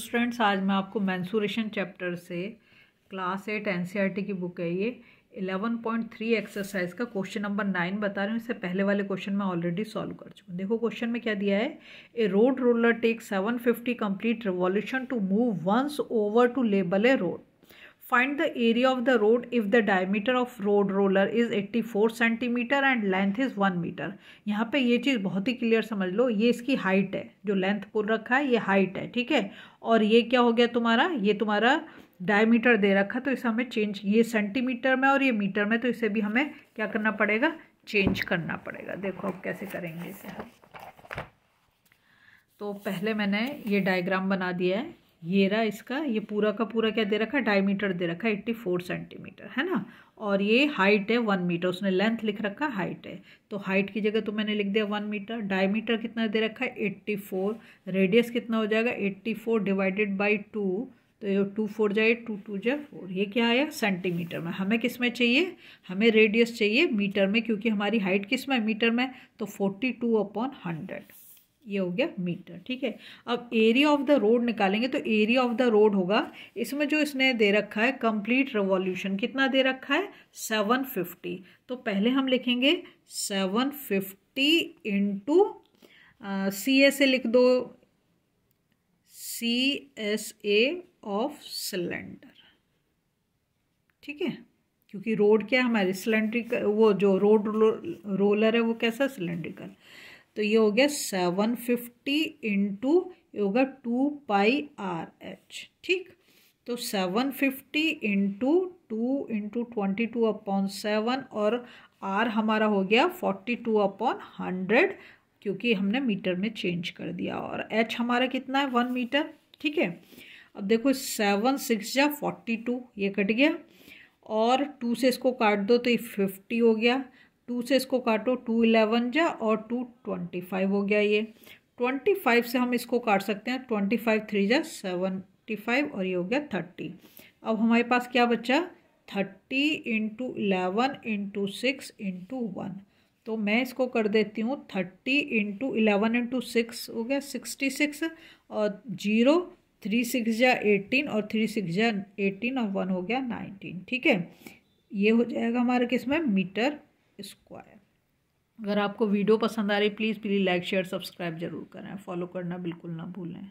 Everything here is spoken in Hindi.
स्टूडेंट्स आज मैं आपको मैंसूरेशन चैप्टर से क्लास एट एन की बुक है ये 11.3 एक्सरसाइज का क्वेश्चन नंबर नाइन बता रही हूँ इससे पहले वाले क्वेश्चन मैं ऑलरेडी सॉल्व कर चुका हूँ देखो क्वेश्चन में क्या दिया है a road roller take 750 complete revolution to move once over to लेबल a road Find the area of the road if the diameter of road roller is 84 centimetre and length is one metre यहाँ पे ये चीज़ बहुत ही क्लियर समझ लो ये इसकी हाइट है जो लेंथ पुल रखा है ये हाइट है ठीक है और ये क्या हो गया तुम्हारा ये तुम्हारा डायमीटर दे रखा तो इसे हमें चेंज ये सेंटीमीटर में और ये मीटर में तो इसे भी हमें क्या करना पड़ेगा चेंज करना पड़ेगा देखो अब कैसे करेंगे इसे हम तो पहले मैंने ये डायग्राम बना दिया है ये रहा इसका ये पूरा का पूरा क्या दे रखा है डायमीटर दे रखा है एट्टी फोर सेंटीमीटर है ना और ये हाइट है वन मीटर उसने लेंथ लिख रखा है हाइट है तो हाइट की जगह तो मैंने लिख दिया वन मीटर डायमीटर कितना दे रखा है एट्टी फोर रेडियस कितना हो जाएगा eighty four divided by two तो ये टू फोर जाए टू टू जाए फोर ये क्या आया सेंटीमीटर में हमें किस में चाहिए हमें रेडियस चाहिए मीटर में क्योंकि हमारी हाइट किस में मीटर में तो फोर्टी टू अपॉन हंड्रेड ये हो गया मीटर ठीक है अब एरिया ऑफ द रोड निकालेंगे तो एरिया ऑफ द रोड होगा इसमें जो इसने दे रखा है कंप्लीट रिवॉल्यूशन कितना दे रखा है सेवन फिफ्टी तो पहले हम लिखेंगे seven fifty into C S A लिख दो C S A of cylinder ठीक है क्योंकि रोड क्या है हमारे सिलेंड्रिकल वो जो रोड रोलर है वो कैसा सिलेंड्रिकल तो ये हो गया सेवन फिफ्टी इंटू ये होगा टू पाई आर एच ठीक तो seven fifty into two into twenty two upon seven और आर हमारा हो गया फोर्टी टू अपॉन हंड्रेड क्योंकि हमने मीटर में चेंज कर दिया और एच हमारा कितना है वन मीटर ठीक है अब देखो सेवन सिक्स या फोर्टी टू ये कट गया और टू से इसको काट दो तो ये फिफ्टी हो गया टू से इसको काटो टू इलेवन जा और टू ट्वेंटी फाइव हो गया ये ट्वेंटी फाइव से हम इसको काट सकते हैं ट्वेंटी फाइव थ्री जा सेवेंटी फाइव और ये हो गया थर्टी अब हमारे पास क्या बचा thirty into eleven into six into one तो मैं इसको कर देती हूँ thirty into eleven into six हो गया सिक्सटी सिक्स और जीरो थ्री सिक्स जा एटीन और थ्री सिक्स जा एटीन और वन हो गया नाइनटीन ठीक है ये हो जाएगा हमारे किस में मीटर स्क्वायर अगर आपको वीडियो पसंद आ रही please please like share subscribe जरूर करें फॉलो करना बिल्कुल ना भूलें